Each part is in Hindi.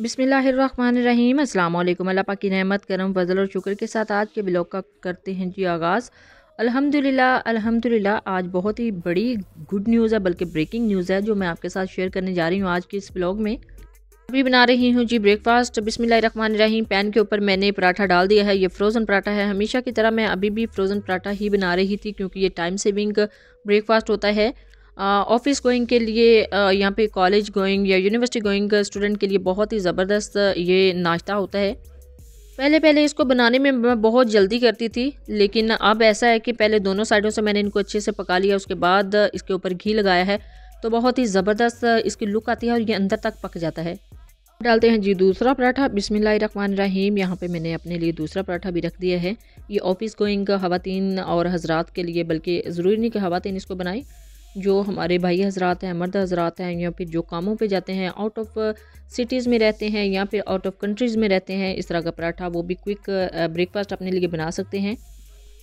बिसमीम अल्लाम अल्लाह पाक की रहमत करम फजल और शुक्र के साथ आज के ब्लॉग का करते हैं जी आगाज़ अल्हम्दुलिल्लाह अल्हम्दुलिल्लाह आज बहुत ही बड़ी गुड न्यूज़ है बल्कि ब्रेकिंग न्यूज़ है जो मैं आपके साथ शेयर करने जा रही हूँ आज के इस ब्लॉग में अभी बना रही हूँ जी ब्रेकफास्ट बिसमीम पैन के ऊपर मैंने पराठा डाल दिया है ये फ्रोज़न पराठा है हमेशा की तरह मैं अभी भी फ्रोज़न पराठा ही बना रही थी क्योंकि ये टाइम सेविंग ब्रेकफास्ट होता है ऑफिस गोइंग के लिए यहाँ पे कॉलेज गोइंग या यूनिवर्सिटी गोइंग स्टूडेंट के लिए बहुत ही ज़बरदस्त ये नाश्ता होता है पहले पहले इसको बनाने में मैं बहुत जल्दी करती थी लेकिन अब ऐसा है कि पहले दोनों साइडों से मैंने इनको अच्छे से पका लिया उसके बाद इसके ऊपर घी लगाया है तो बहुत ही ज़बरदस्त इसकी लुक आती है और ये अंदर तक पक जाता है डालते हैं जी दूसरा पराठा बिसमिल्ल रहीम यहाँ पे मैंने अपने लिए दूसरा पराठा भी रख दिया है ये ऑफिस गोइंग खातन और हज़रा के लिए बल्कि ज़रूरी नहीं कि खातन इसको बनाएं जो हमारे भाई हजरात हैं मर्द हजरात हैं या फिर जो कामों पे जाते हैं आउट ऑफ सिटीज़ में रहते हैं या फिर आउट ऑफ कंट्रीज़ में रहते हैं इस तरह का पराठा वो भी क्विक ब्रेकफास्ट uh, अपने लिए बना सकते हैं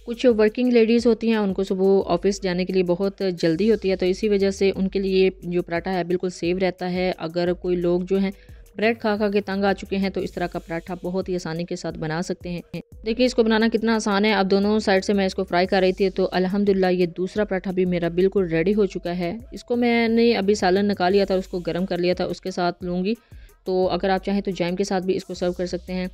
कुछ वर्किंग लेडीज़ होती हैं उनको सुबह ऑफ़िस जाने के लिए बहुत जल्दी होती है तो इसी वजह से उनके लिए जो पराठा है बिल्कुल सेव रहता है अगर कोई लोग जो हैं ब्रेड खा खा के तंग आ चुके हैं तो इस तरह का पराठा बहुत ही आसानी के साथ बना सकते हैं देखिए इसको बनाना कितना आसान है अब दोनों साइड से मैं इसको फ्राई कर रही थी तो अल्हम्दुलिल्लाह ये दूसरा पराठा भी मेरा बिल्कुल रेडी हो चुका है इसको मैंने अभी सालन निकाल लिया था उसको गर्म कर लिया था उसके साथ लूँगी तो अगर आप चाहें तो जैम के साथ भी इसको सर्व कर सकते हैं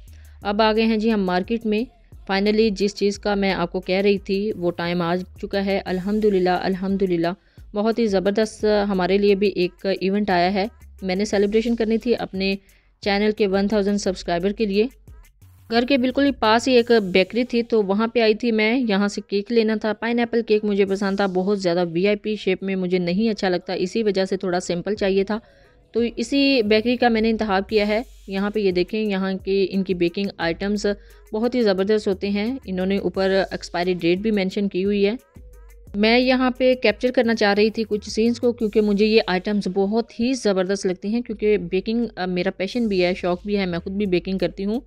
अब आ गए हैं जी हम मार्केट में फाइनली जिस चीज़ का मैं आपको कह रही थी वो टाइम आ चुका है अल्हम्दुलिल्लाह अल्हम्दुलिल्लाह बहुत ही ज़बरदस्त हमारे लिए भी एक इवेंट आया है मैंने सेलिब्रेशन करनी थी अपने चैनल के 1000 सब्सक्राइबर के लिए घर के बिल्कुल ही पास ही एक बेकरी थी तो वहाँ पे आई थी मैं यहाँ से केक लेना था पाइन केक मुझे पसंद था बहुत ज़्यादा वीआईपी शेप में मुझे नहीं अच्छा लगता इसी वजह से थोड़ा सिंपल चाहिए था तो इसी बेकरी का मैंने इंतहा किया है यहाँ पे ये देखें यहाँ के इनकी बेकिंग आइटम्स बहुत ही ज़बरदस्त होते हैं इन्होंने ऊपर एक्सपायरी डेट भी मेंशन की हुई है मैं यहाँ पे कैप्चर करना चाह रही थी कुछ सीन्स को क्योंकि मुझे ये आइटम्स बहुत ही ज़बरदस्त लगती हैं क्योंकि बेकिंग मेरा पैशन भी है शौक़ भी है मैं खुद भी बेकिंग करती हूँ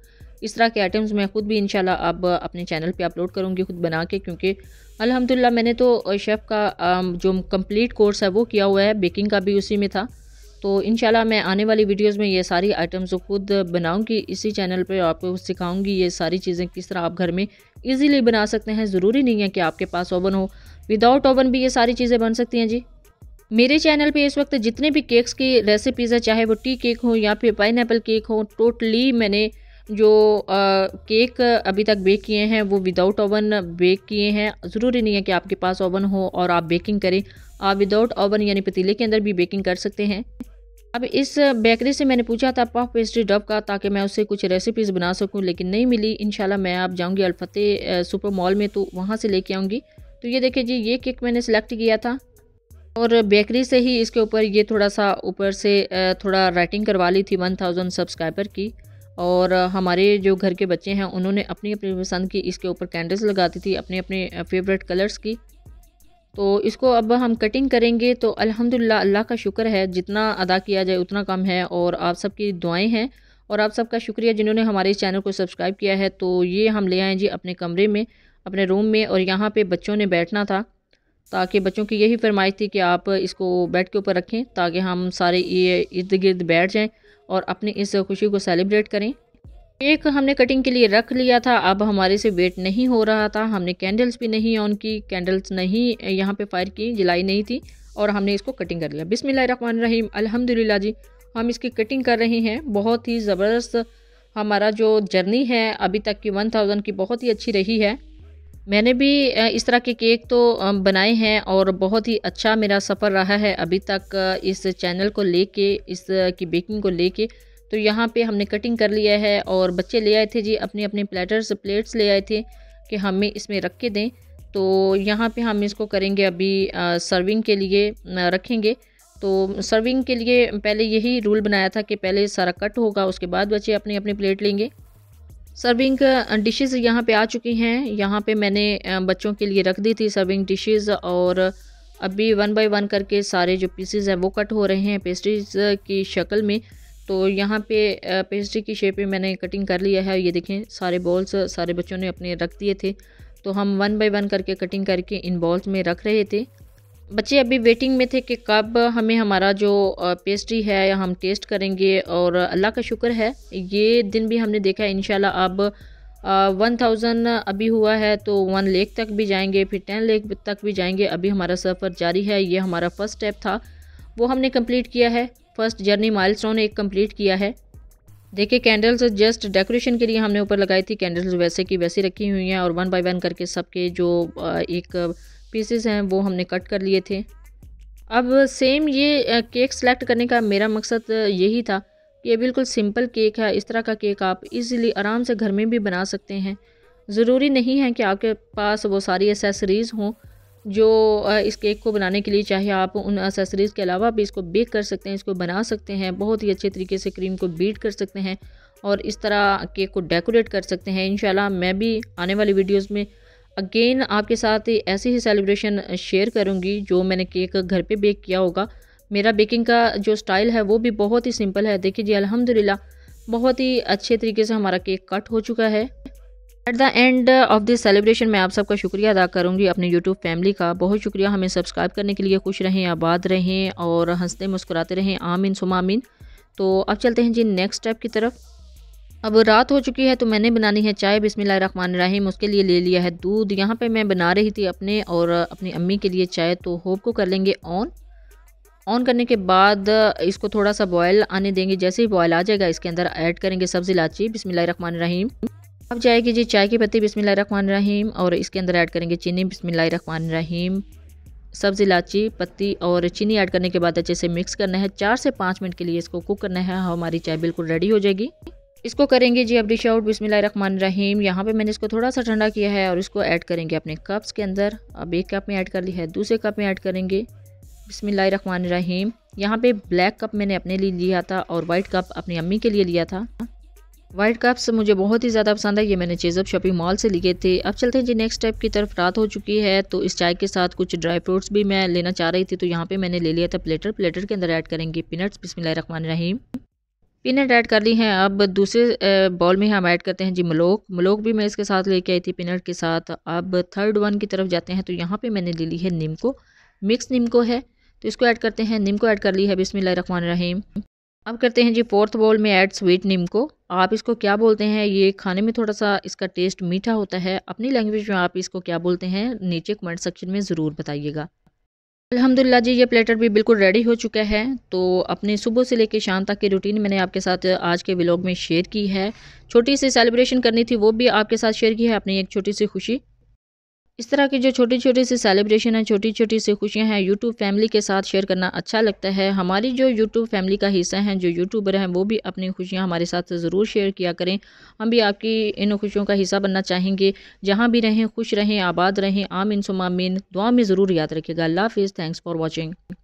इस तरह के आइटम्स मैं खुद भी इंशाल्लाह अब अपने चैनल पे अपलोड करूँगी खुद बना के क्योंकि अल्हम्दुलिल्लाह मैंने तो शेफ़ का जो कंप्लीट कोर्स है वो किया हुआ है बेकिंग का भी उसी में था तो इन मैं आने वाली वीडियोस में ये सारी आइटम्स खुद बनाऊंगी इसी चैनल पे आपको सिखाऊंगी ये सारी चीज़ें किस तरह आप घर में इजीली बना सकते हैं ज़रूरी नहीं है कि आपके पास ओवन हो विदाउट ओवन भी ये सारी चीज़ें बन सकती हैं जी मेरे चैनल पे इस वक्त जितने भी केक्स की रेसिपीज़ है चाहे वो टी केक हो या फिर पाइन केक हो टोटली मैंने जो आ, केक अभी तक बेक किए हैं वो विदाउट ओवन बेक किए हैं ज़रूरी नहीं है कि आपके पास ओवन हो और आप बेकिंग करें आप विदाउट ओवन यानी पतीले के अंदर भी बेकिंग कर सकते हैं अब इस बेकरी से मैंने पूछा था पफ पेस्ट्री डब का ताकि मैं उससे कुछ रेसिपीज़ बना सकूं लेकिन नहीं मिली इन मैं आप जाऊंगी अलफतेह सुपर मॉल में तो वहाँ से लेके आऊँगी तो ये देखिए जी ये केक मैंने सेलेक्ट किया था और बेकरी से ही इसके ऊपर ये थोड़ा सा ऊपर से थोड़ा राइटिंग करवा ली थी वन थाउजेंड सब्सक्राइबर की और हमारे जो घर के बच्चे हैं उन्होंने अपनी अपनी पसंद की इसके ऊपर कैंडल्स लगाती थी अपने अपने फेवरेट कलर्स की तो इसको अब हम कटिंग करेंगे तो अल्हम्दुलिल्लाह अल्लाह का शुक्र है जितना अदा किया जाए उतना कम है और आप सबकी दुआएँ हैं और आप सबका शुक्रिया जिन्होंने हमारे इस चैनल को सब्सक्राइब किया है तो ये हम ले आए जी अपने कमरे में अपने रूम में और यहाँ पे बच्चों ने बैठना था ताकि बच्चों की यही फरमाइश थी कि आप इसको बेड के ऊपर रखें ताकि हम सारे ये इर्द गिर्द बैठ जाएं और अपनी इस खुशी को सेलिब्रेट करें केक हमने कटिंग के लिए रख लिया था अब हमारे से वेट नहीं हो रहा था हमने कैंडल्स भी नहीं ऑन की कैंडल्स नहीं यहाँ पे फायर की जलाई नहीं थी और हमने इसको कटिंग कर लिया बिसमिल्ल रहीम जी हम इसकी कटिंग कर रहे हैं बहुत ही ज़बरदस्त हमारा जो जर्नी है अभी तक की वन थाउजेंड की बहुत ही अच्छी रही है मैंने भी इस तरह के केक तो बनाए हैं और बहुत ही अच्छा मेरा सफ़र रहा है अभी तक इस चैनल को लेके इस की बेकिंग को लेके तो यहाँ पे हमने कटिंग कर लिया है और बच्चे ले आए थे जी अपने अपने प्लेटर्स प्लेट्स ले आए थे कि हमें इसमें रख के दें तो यहाँ पे हम इसको करेंगे अभी सर्विंग के लिए रखेंगे तो सर्विंग के लिए पहले यही रूल बनाया था कि पहले सारा कट होगा उसके बाद बच्चे अपनी अपनी प्लेट लेंगे सर्विंग डिशेस यहाँ पे आ चुकी हैं यहाँ पे मैंने बच्चों के लिए रख दी थी सर्विंग डिशेस और अभी वन बाय वन करके सारे जो पीसेज हैं वो कट हो रहे हैं पेस्ट्रीज की शक्ल में तो यहाँ पे पेस्ट्री की शेप में मैंने कटिंग कर लिया है ये देखें सारे बॉल्स सारे बच्चों ने अपने रख दिए थे तो हम वन बाय वन करके कटिंग करके इन बॉल्स में रख रहे थे बच्चे अभी वेटिंग में थे कि कब हमें हमारा जो पेस्ट्री है हम टेस्ट करेंगे और अल्लाह का शुक्र है ये दिन भी हमने देखा है इन अब वन थाउजेंड अभी हुआ है तो वन लेक तक भी जाएंगे फिर टेन लेक तक भी जाएंगे अभी हमारा सफ़र जारी है ये हमारा फ़र्स्ट स्टेप था वो हमने कम्प्लीट किया है फ़र्स्ट जर्नी माइलस्टोन एक कम्प्लीट किया है देखिए कैंडल्स जस्ट डेकोरेशन के लिए हमने ऊपर लगाई थी कैंडल्स वैसे की वैसे रखी हुई हैं और वन बाय वन करके सबके जो एक पीसेस हैं वो हमने कट कर लिए थे अब सेम ये केक सेलेक्ट करने का मेरा मकसद यही था कि ये बिल्कुल सिंपल केक है इस तरह का केक आप इजीली आराम से घर में भी बना सकते हैं ज़रूरी नहीं है कि आपके पास वो सारी एसेसरीज़ हों जो इस केक को बनाने के लिए चाहे आप उन एसेसरीज़ के अलावा भी इसको बेक कर सकते हैं इसको बना सकते हैं बहुत ही अच्छे तरीके से क्रीम को बीट कर सकते हैं और इस तरह केक को डेकोरेट कर सकते हैं इन मैं भी आने वाली वीडियोज़ में अगेन आपके साथ ऐसी ही सेलिब्रेशन शेयर करूँगी जो मैंने केक घर पे बेक किया होगा मेरा बेकिंग का जो स्टाइल है वो भी बहुत ही सिंपल है देखिए जी अल्हम्दुलिल्लाह बहुत ही अच्छे तरीके से हमारा केक कट हो चुका है at the end of this celebration मैं आप सबका शुक्रिया अदा करूँगी अपने यूट्यूब फैमिली का बहुत शुक्रिया हमें सब्सक्राइब करने के लिए खुश रहें आबाद रहें और हंसते मुस्कुराते रहें आमिन सुमाम तो अब चलते हैं जी नेक्स्ट स्टेप की तरफ अब रात हो चुकी है तो मैंने बनानी है चाय रहीम उसके लिए ले लिया है दूध यहाँ पे मैं बना रही थी अपने और अपनी अम्मी के लिए चाय तो होप को कर लेंगे ऑन ऑन करने के बाद इसको थोड़ा सा बॉयल आने देंगे जैसे ही बॉयल आ जाएगा इसके अंदर ऐड करेंगे सब्ज़ी इलाची रहीम अब जाएगी जी चाय की पत्ती रहीम और इसके अंदर ऐड करेंगे चीनी रहीम सब्ज़ इलाची पत्ती और चीनी ऐड करने के बाद अच्छे से मिक्स करना है चार से पाँच मिनट के लिए इसको कुक करना है हमारी चाय बिल्कुल रेडी हो जाएगी इसको करेंगे जी अब डिश आउट बिसमिल्ल रहीम यहाँ पे मैंने इसको थोड़ा सा ठंडा किया है और इसको ऐड करेंगे अपने कप्स के अंदर अब एक कप में ऐड कर लिया है दूसरे कप में ऐड करेंगे बिसमिल्ल रहीम यहाँ पे ब्लैक कप मैंने अपने लिए लिया था और वाइट कप अपनी अम्मी के लिए लिया था वाइट कप्स मुझे बहुत ही ज़्यादा पसंद है ये मैंने चेज़अप शॉपिंग मॉल से लिए थे अब चलते हैं जी नेक्स्ट स्टेप की तरफ रात हो चुकी है तो इस चाय के साथ कुछ ड्राई फ्रूट्स भी मैं लेना चाह रही थी तो यहाँ पे मैंने ले लिया था प्लेटर प्लेटर के अंदर ऐड करेंगे पीनट्स बिस्मिल्लामान रहीम पीनट ऐड कर ली हैं अब दूसरे बॉल में हम ऐड करते हैं जी मलोक मलोक भी मैं इसके साथ लेके आई थी पीनट के साथ अब थर्ड वन की तरफ जाते हैं तो यहाँ पे मैंने ले ली है नीमको मिक्स नीमको है तो इसको ऐड करते हैं को ऐड कर ली है बिसमिल्ल रखमान रहीम अब करते हैं जी फोर्थ बॉल में ऐड स्वीट को आप इसको क्या बोलते हैं ये खाने में थोड़ा सा इसका टेस्ट मीठा होता है अपनी लैंग्वेज में आप इसको क्या बोलते हैं नीचे कमेंट सेक्शन में ज़रूर बताइएगा अलहमदिल्ला जी ये प्लेटर भी बिल्कुल रेडी हो चुका है तो अपने सुबह से लेकर शाम तक की रूटीन मैंने आपके साथ आज के व्लॉग में शेयर की है छोटी सी सेलिब्रेशन करनी थी वो भी आपके साथ शेयर की है अपनी एक छोटी सी खुशी इस तरह की जो छोटी छोटी सी सेलिब्रेशन है छोटी छोटी सी खुशियां हैं यूट्यूब फैमिली के साथ शेयर करना अच्छा लगता है हमारी जो यूट्यूब फैमिली का हिस्सा हैं जो यूट्यूबर हैं वो भी अपनी खुशियां हमारे साथ ज़रूर शेयर किया करें हम भी आपकी इन खुशियों का हिस्सा बनना चाहेंगे जहाँ भी रहें खुश रहें आबाद रहें आम इन सुमाम दुआ में ज़रूर याद रखिएगा अल्लाह हाफिज़ थैंक्स फॉर वॉचिंग